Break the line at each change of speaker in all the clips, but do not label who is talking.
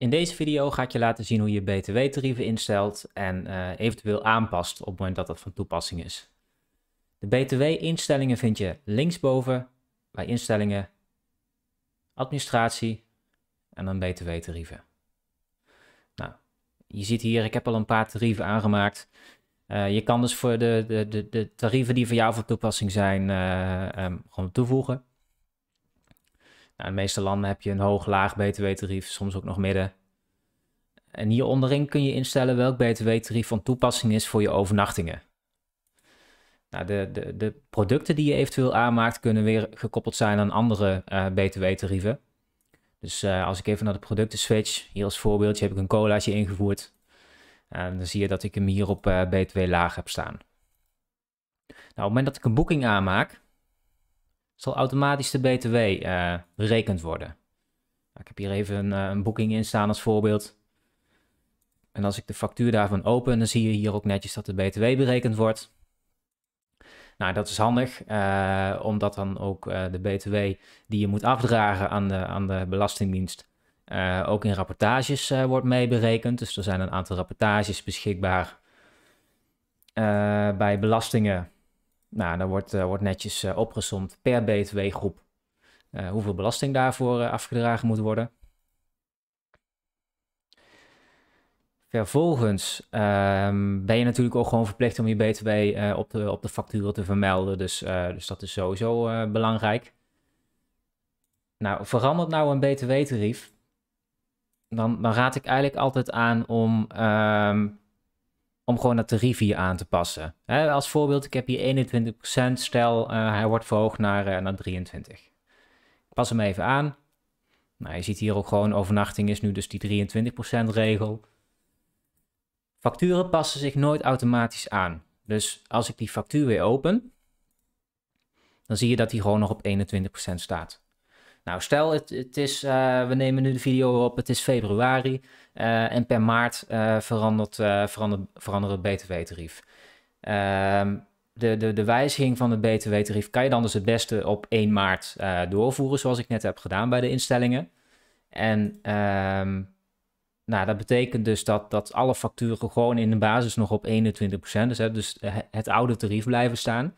In deze video ga ik je laten zien hoe je btw-tarieven instelt en eh, eventueel aanpast op het moment dat dat van toepassing is. De btw-instellingen vind je linksboven bij instellingen, administratie en dan btw-tarieven. Nou, je ziet hier, ik heb al een paar tarieven aangemaakt. Uh, je kan dus voor de, de, de, de tarieven die voor jou van toepassing zijn, eh, ehm, gewoon toevoegen. Nou, in de meeste landen heb je een hoog, laag btw-tarief, soms ook nog midden. En hier onderin kun je instellen welk btw-tarief van toepassing is voor je overnachtingen. Nou, de, de, de, producten die je eventueel aanmaakt kunnen weer gekoppeld zijn aan andere eh, btw-tarieven. Dus eh, als ik even naar de producten switch, hier als voorbeeldje heb ik een colaatje ingevoerd. En dan zie je dat ik hem hier op eh, btw laag heb staan. Nou, op het moment dat ik een boeking aanmaak, zal automatisch de BTW uh, eh, berekend worden. ik heb hier even een, eh, een boeking in staan als voorbeeld. En als ik de factuur daarvan open, dan zie je hier ook netjes dat de BTW berekend wordt. Nou, dat is handig, eh, omdat dan ook de BTW die je moet afdragen aan de, aan de Belastingdienst ook in rapportages wordt meeberekend. Dus er zijn een aantal rapportages beschikbaar bij belastingen nou, dan wordt, eh, wordt netjes eh, opgesomd per btw-groep eh, hoeveel belasting daarvoor afgedragen moet worden. Vervolgens ehm, ben je natuurlijk ook gewoon verplicht om je btw op, de, op de facturen te vermelden. Dus, dus dat is sowieso belangrijk. Nou, verandert nou een btw-tarief, dan, dan raad ik eigenlijk altijd aan om ehm, om gewoon dat tarief aan te passen. als voorbeeld, ik heb hier 21%, stel eh, hij wordt verhoogd naar, eh, naar 23. Ik pas hem even aan. Nou, je ziet hier ook gewoon overnachting is nu dus die 23% regel. Facturen passen zich nooit automatisch aan. Dus als ik die factuur weer open, dan zie je dat die gewoon nog op 21% staat. Nou, stel het, het is, eh, we nemen nu de video op, het is februari eh, en per maart uh, verandert, verandert, verandert het btw-tarief. Ehm, de, de, de wijziging van het btw-tarief kan je dan dus het beste op 1 maart doorvoeren, zoals ik net heb gedaan bij de instellingen. En ehm, nou, dat betekent dus dat, dat alle facturen gewoon in de basis nog op 21%, dus, dus het oude tarief blijven staan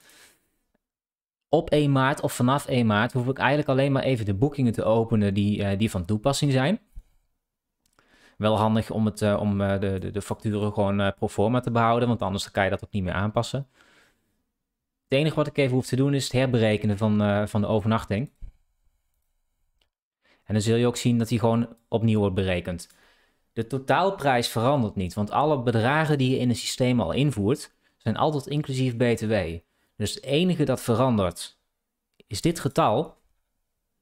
op 1 maart of vanaf 1 maart hoef ik eigenlijk alleen maar even de boekingen te openen die, eh, die van toepassing zijn. Wel handig om, het, eh, om eh, de, de, de, facturen gewoon pro forma te behouden, want anders kan je dat ook niet meer aanpassen. Het enige wat ik even hoef te doen is het herberekenen van, van de overnachting. En dan zul je ook zien dat die gewoon opnieuw wordt berekend. De totaalprijs verandert niet, want alle bedragen die je in het systeem al invoert, zijn altijd inclusief BTW. Dus het enige dat verandert is dit getal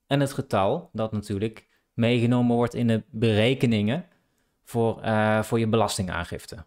en het getal dat natuurlijk meegenomen wordt in de berekeningen voor, eh, voor je belastingaangifte.